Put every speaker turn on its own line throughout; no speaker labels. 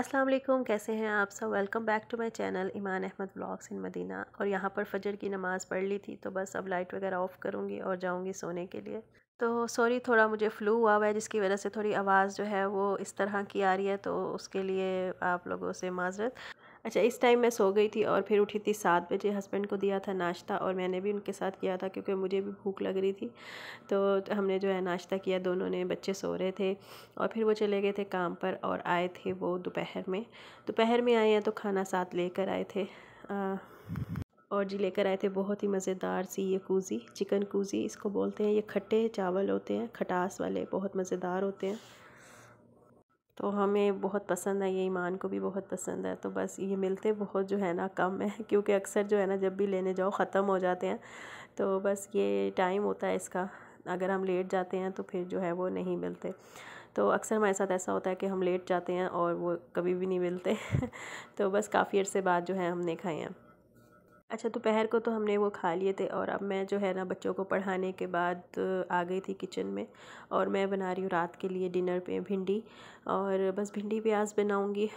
अस्सलाम वालेकुम कैसे हैं आप सब welcome back to my channel Iman Ahmed vlogs in Medina और यहाँ पर फजर की नमाज़ पढ़ ली थी तो बस अब लाइट वगैरह ऑफ़ करूँगी और जाऊँगी सोने के लिए तो सॉरी थोड़ा मुझे फ़्लू हुआ हुआ है जिसकी वजह से थोड़ी आवाज़ जो है वो इस तरह की आ रही है तो उसके लिए आप लोगों से माजरत अच्छा इस टाइम मैं सो गई थी और फिर उठी थी सात बजे हस्बैंड को दिया था नाश्ता और मैंने भी उनके साथ किया था क्योंकि मुझे भी भूख लग रही थी तो हमने जो है नाश्ता किया दोनों ने बच्चे सो रहे थे और फिर वो चले गए थे काम पर और आए थे वो दोपहर में दोपहर में आए हैं तो खाना साथ लेकर आए थे आ, और जी लेकर आए थे बहुत ही मज़ेदार सी ये कूज़ी चिकन कूज़ी इसको बोलते हैं ये खट्टे चावल होते हैं खटास वाले बहुत मज़ेदार होते हैं तो हमें बहुत पसंद है ये ईमान को भी बहुत पसंद है तो बस ये मिलते बहुत जो है ना कम है क्योंकि अक्सर जो है ना जब भी लेने जाओ ख़त्म हो जाते हैं तो बस ये टाइम होता है इसका अगर हम लेट जाते हैं तो फिर जो है वो नहीं मिलते तो अक्सर हमारे साथ ऐसा होता है कि हम लेट जाते हैं और वो कभी भी नहीं मिलते तो बस काफ़ी अर्से बाद जो है हमने खाए हैं अच्छा दोपहर तो को तो हमने वो खा लिए थे और अब मैं जो है ना बच्चों को पढ़ाने के बाद आ गई थी किचन में और मैं बना रही हूँ रात के लिए डिनर पे भिंडी और बस भिंडी प्याज बनाऊँगी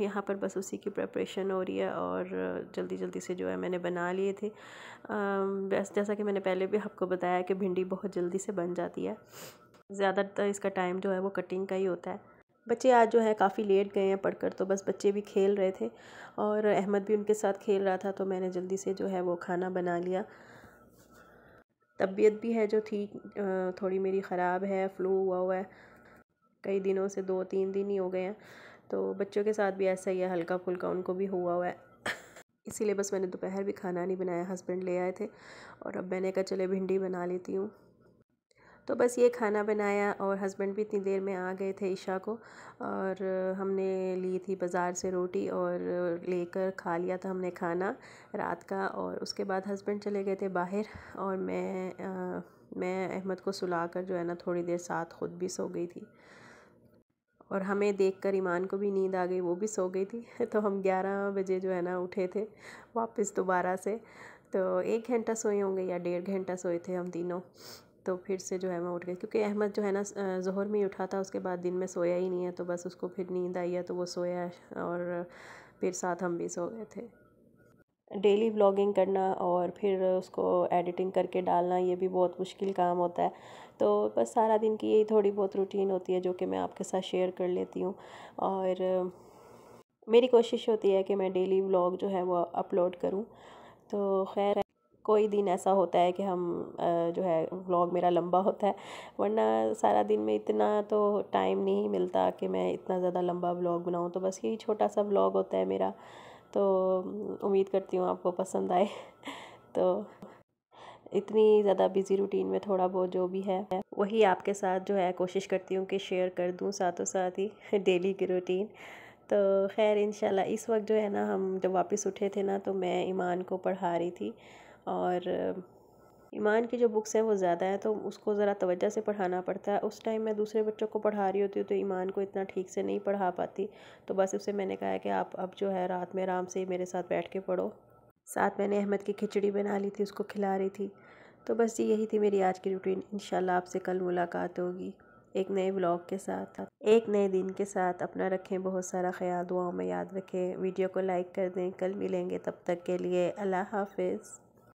यहाँ पर बस उसी की प्रेपरेशन हो रही है और जल्दी जल्दी से जो है मैंने बना लिए थे बस जैसा कि मैंने पहले भी आपको बताया कि भिंडी बहुत जल्दी से बन जाती है ज़्यादातर इसका टाइम जो है वो कटिंग का ही होता है बच्चे आज जो है काफ़ी लेट गए हैं पढ़कर तो बस बच्चे भी खेल रहे थे और अहमद भी उनके साथ खेल रहा था तो मैंने जल्दी से जो है वो खाना बना लिया तबीयत भी है जो थी थोड़ी मेरी ख़राब है फ्लू हुआ हुआ है कई दिनों से दो तीन दिन ही हो गए हैं तो बच्चों के साथ भी ऐसा ही है हल्का फुल्का उनको भी हुआ हुआ है इसीलिए बस मैंने दोपहर भी खाना नहीं बनाया हस्बैंड ले आए थे और अब मैंने कहा चले भिंडी बना लेती हूँ तो बस ये खाना बनाया और हस्बैंड भी इतनी देर में आ गए थे ईशा को और हमने ली थी बाज़ार से रोटी और लेकर खा लिया था हमने खाना रात का और उसके बाद हस्बैंड चले गए थे बाहर और मैं आ, मैं अहमद को सुला कर जो है ना थोड़ी देर साथ ख़ुद भी सो गई थी और हमें देखकर ईमान को भी नींद आ गई वो भी सो गई थी तो हम 11 बजे जो है ना उठे थे वापस दोबारा से तो एक घंटा सोए होंगे या डेढ़ घंटा सोए थे हम तीनों तो फिर से जो है मैं उठ गई क्योंकि अहमद जो है ना जहर में ही उठा था उसके बाद दिन में सोया ही नहीं है तो बस उसको फिर नींद आई है तो वो सोया और फिर साथ हम भी सो गए थे डेली व्लॉगिंग करना और फिर उसको एडिटिंग करके डालना ये भी बहुत मुश्किल काम होता है तो बस सारा दिन की यही थोड़ी बहुत रूटीन होती है जो कि मैं आपके साथ शेयर कर लेती हूँ और मेरी कोशिश होती है कि मैं डेली व्लॉग जो है वो अपलोड करूँ तो खैर कोई दिन ऐसा होता है कि हम जो है व्लॉग मेरा लंबा होता है वरना सारा दिन में इतना तो टाइम नहीं मिलता कि मैं इतना ज़्यादा लंबा व्लॉग बनाऊँ तो बस यही छोटा सा व्लॉग होता है मेरा तो उम्मीद करती हूँ आपको पसंद आए तो इतनी ज़्यादा बिज़ी रूटीन में थोड़ा बहुत जो भी है वही आपके साथ जो है कोशिश करती हूँ कि शेयर कर दूँ साथों साथ ही डेली की रूटीन तो खैर इन इस वक्त जो है ना हम जब वापस उठे थे ना तो मैं ईमान को पढ़ा रही थी और ईमान की जो बुक्स हैं वो ज़्यादा हैं तो उसको ज़रा तवज्जो से पढ़ाना पड़ता है उस टाइम मैं दूसरे बच्चों को पढ़ा रही होती हूँ तो ईमान को इतना ठीक से नहीं पढ़ा पाती तो बस उसे मैंने कहा कि आप अब जो है रात में आराम से मेरे साथ बैठ के पढ़ो साथ मैंने अहमद की खिचड़ी बना ली थी उसको खिला रही थी तो बस ये यही थी मेरी आज की रूटीन इन आपसे कल मुलाकात होगी एक नए ब्लॉग के साथ एक नए दिन के साथ अपना रखें बहुत सारा ख्याल दुआओं में याद रखें वीडियो को लाइक कर दें कल मिलेंगे तब तक के लिए अल्लाह हाफिज़